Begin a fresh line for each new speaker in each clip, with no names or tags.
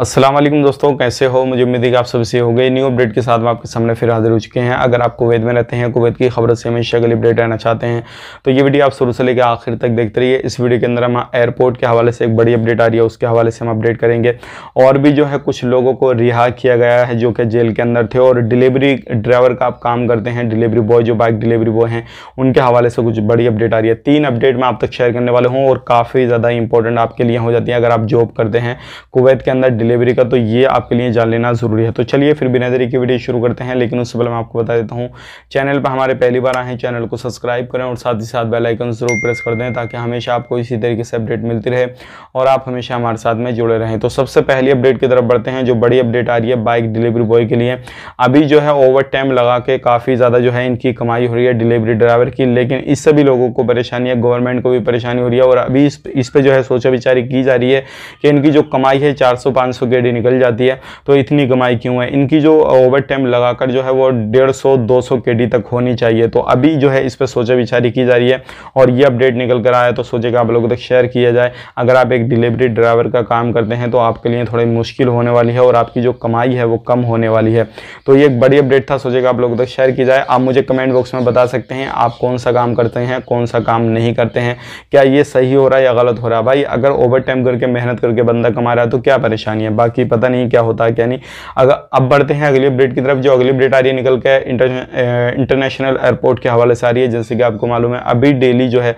अस्सलाम वालेकुम दोस्तों कैसे हो मुझे उम्मीद है कि आप सबसे हो गए न्यू अपडेट के साथ में आपके सामने फिर हाजिर हो चुके हैं अगर आप कुवैत में रहते हैं कुवैत की खबर से हमेशा अगली अपडेट रहना चाहते हैं तो ये वीडियो आप शुरू से लेकर आखिर तक देखते रहिए इस वीडियो के अंदर हम एयरपोर्ट के हवाले से एक बड़ी अपडेट आ रही है उसके हवाले से हम अपडेट करेंगे और भी जो है कुछ लोगों को रिहा किया गया है जो कि जेल के अंदर थे और डिलीवरी ड्राइवर का आप काम करते हैं डिलीवरी बॉय जो बाइक डिलीवरी बॉय हैं उनके हवाले से कुछ बड़ी अपडेट आ रही है तीन अपडेट मैं आप तक शेयर करने वाले हूँ और काफ़ी ज़्यादा इंपॉर्टेंट आपके लिए हो जाती है अगर आप जॉब करते हैं कुवैत के अंदर डिलीवरी का तो ये आपके लिए जान लेना ज़रूरी है तो चलिए फिर बिना देरी की वीडियो शुरू करते हैं लेकिन उससे पहले मैं आपको बता देता हूँ चैनल पर हमारे पहली बार आए हैं चैनल को सब्सक्राइब करें और साथ ही साथ बेलाइकन ज़रूर प्रेस कर दें ताकि हमेशा आपको इसी तरीके से अपडेट मिलती रहे और आप हमेशा हमारे साथ में जुड़े रहें तो सबसे पहली अपडेट की तरफ बढ़ते हैं जो बड़ी अपडेट आ रही है बाइक डिलीवरी बॉय के लिए अभी जो है ओवर टाइम लगा के काफ़ी ज़्यादा जो है इनकी कमाई हो रही है डिलीवरी ड्राइवर की लेकिन इससे भी लोगों को परेशानी है गवर्नमेंट को भी परेशानी हो रही है और अभी इस पर जो है सोचा विचारी की जा रही है कि इनकी जो कमाई है चार सौ सौ गेड़ी निकल जाती है तो इतनी कमाई क्यों है इनकी जो ओवर टाइम लगाकर जो है वो डेढ़ सौ दो सौ के डी तक होनी चाहिए तो अभी जो है इस पर सोचा विचारी की जा रही है और ये अपडेट निकल कर आया तो सोचे आप लोगों तक शेयर किया जाए अगर आप एक डिलीवरी ड्राइवर का काम करते हैं तो आपके लिए थोड़ी मुश्किल होने वाली है और आपकी जो कमाई है वो कम होने वाली है तो ये एक बड़ी अपडेट था सोचेगा आप लोगों तक शेयर की जाए आप मुझे कमेंट बॉक्स में बता सकते हैं आप कौन सा काम करते हैं कौन सा काम नहीं करते हैं क्या ये सही हो रहा है या गलत हो रहा है भाई अगर ओवर टाइम करके मेहनत करके बंदा कमा रहा है तो क्या परेशान परेशानी है बाकी पता नहीं क्या होता है क्या नहीं अगर अब बढ़ते हैं अगली अपडेट की तरफ जो अगली अपडेट आ रही है निकल के इंटरनेशनल एयरपोर्ट के हवाले से आ रही है जैसे कि आपको मालूम है अभी डेली जो है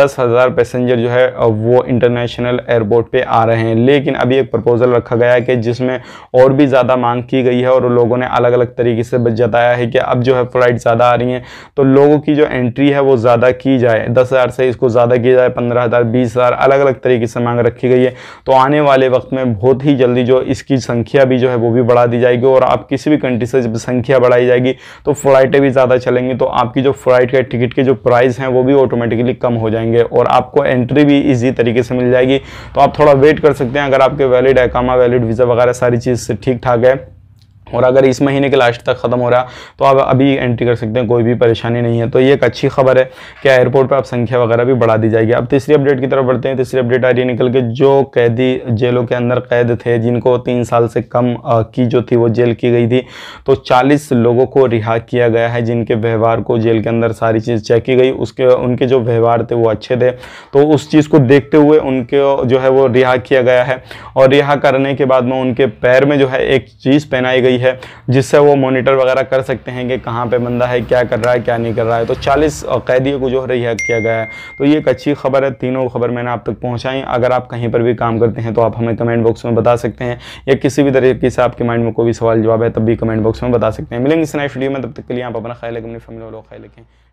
दस हज़ार पैसेंजर जो है वो इंटरनेशनल एयरपोर्ट पर आ रहे हैं लेकिन अभी एक प्रपोज़ल रखा गया है कि जिसमें और भी ज़्यादा मांग की गई है और लोगों ने अलग अलग तरीके से जताया है कि अब जो है फ़्लाइट ज़्यादा आ रही हैं तो लोगों की जो एंट्री है वो ज़्यादा की जाए दस से इसको ज़्यादा किया जाए पंद्रह हज़ार अलग अलग तरीके से मांग रखी गई है तो आने वाले वक्त में बहुत ही जल्दी जल्दी जो इसकी संख्या भी जो है वो भी बढ़ा दी जाएगी और आप किसी भी कंट्री से जब संख्या बढ़ाई जाएगी तो फ्लाइटें भी ज़्यादा चलेंगी तो आपकी जो फ्लाइट के टिकट के जो प्राइस हैं वो भी ऑटोमेटिकली कम हो जाएंगे और आपको एंट्री भी ईजी तरीके से मिल जाएगी तो आप थोड़ा वेट कर सकते हैं अगर आपके वैलिड एकामा वैलिड वीज़ा वगैरह सारी चीज़ ठीक ठाक है और अगर इस महीने के लास्ट तक ख़त्म हो रहा तो आप अभी एंट्री कर सकते हैं कोई भी परेशानी नहीं है तो ये एक अच्छी खबर है कि एयरपोर्ट पर आप संख्या वगैरह भी बढ़ा दी जाएगी अब तीसरी अपडेट की तरफ बढ़ते हैं तीसरी अपडेट आ रही है निकल के जो कैदी जेलों के अंदर कैद थे जिनको तीन साल से कम की जो थी वो जेल की गई थी तो चालीस लोगों को रिहा किया गया है जिनके व्यवहार को जेल के अंदर सारी चीज़ चेक की गई उसके उनके जो व्यवहार थे वो अच्छे थे तो उस चीज़ को देखते हुए उनके जो है वो रिहा किया गया है और रिहा करने के बाद में उनके पैर में जो है एक चीज़ पहनाई गई गई है जिससे वो मोनिटर वगैरह कर सकते हैं कि कहाँ पर बंदा है क्या कर रहा है क्या नहीं कर रहा है तो चालीस कैदियों को जो है रिहा किया गया है तो ये एक अच्छी खबर है तीनों खबर मैंने आप तक पहुँचाई अगर आप कहीं पर भी काम करते हैं तो आप हमें कमेंट बॉक्स में बता सकते हैं या किसी भी तरीके से आपके माइंड में कोई भी सवाल जवाब है तब भी कमेंट बॉक्स में बता सकते हैं मिलेंगे इस नेक्स्ट वीडियो में तब तक के लिए आप अपना ख्याल रखें अपनी फैमिली वालों का ख्याल रखें